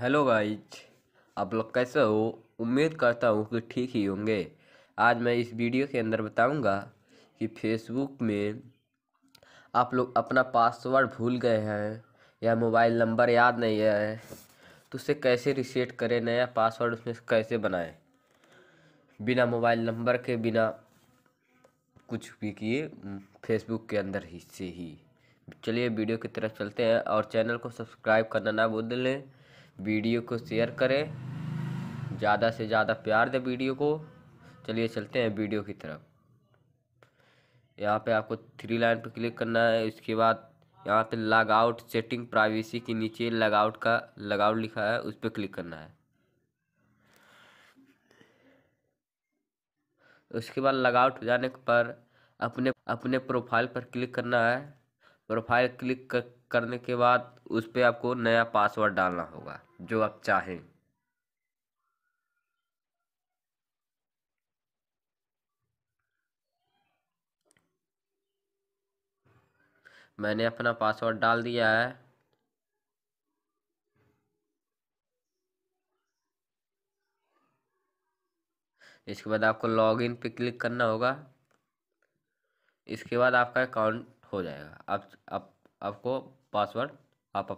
hello guys आप लोग कैसे हो उम्मीद करता हूँ कि ठीक ही होंगे आज मैं इस वीडियो के अंदर बताऊंगा कि फेसबुक में आप लोग अपना पासवर्ड भूल गए हैं या मोबाइल नंबर याद नहीं है तो उसे कैसे रिसेट करें नया पासवर्ड उसमें कैसे बनाएं बिना मोबाइल नंबर के बिना कुछ भी किए फेसबुक के अंदर ही से ही चलिए वीडियो की तरफ चलते हैं और चैनल को सब्सक्राइब करना ना बोल लें वीडियो को शेयर करें ज़्यादा से ज़्यादा प्यार दें वीडियो को चलिए चलते हैं वीडियो की तरफ यहाँ पे आपको थ्री लाइन पर क्लिक करना है इसके बाद यहाँ पे लॉग आउट सेटिंग प्राइवेसी के नीचे लॉग आउट का लॉग आउट लिखा है उस पर क्लिक करना है उसके बाद लॉग आउट हो जाने पर अपने अपने प्रोफाइल पर क्लिक करना है प्रोफाइल क्लिक कर करने के बाद उस पर आपको नया पासवर्ड डालना होगा जो आप चाहें मैंने अपना पासवर्ड डाल दिया है इसके बाद आपको लॉगिन पे क्लिक करना होगा इसके बाद आपका अकाउंट हो जाएगा आप आप आपको पासवर्ड आप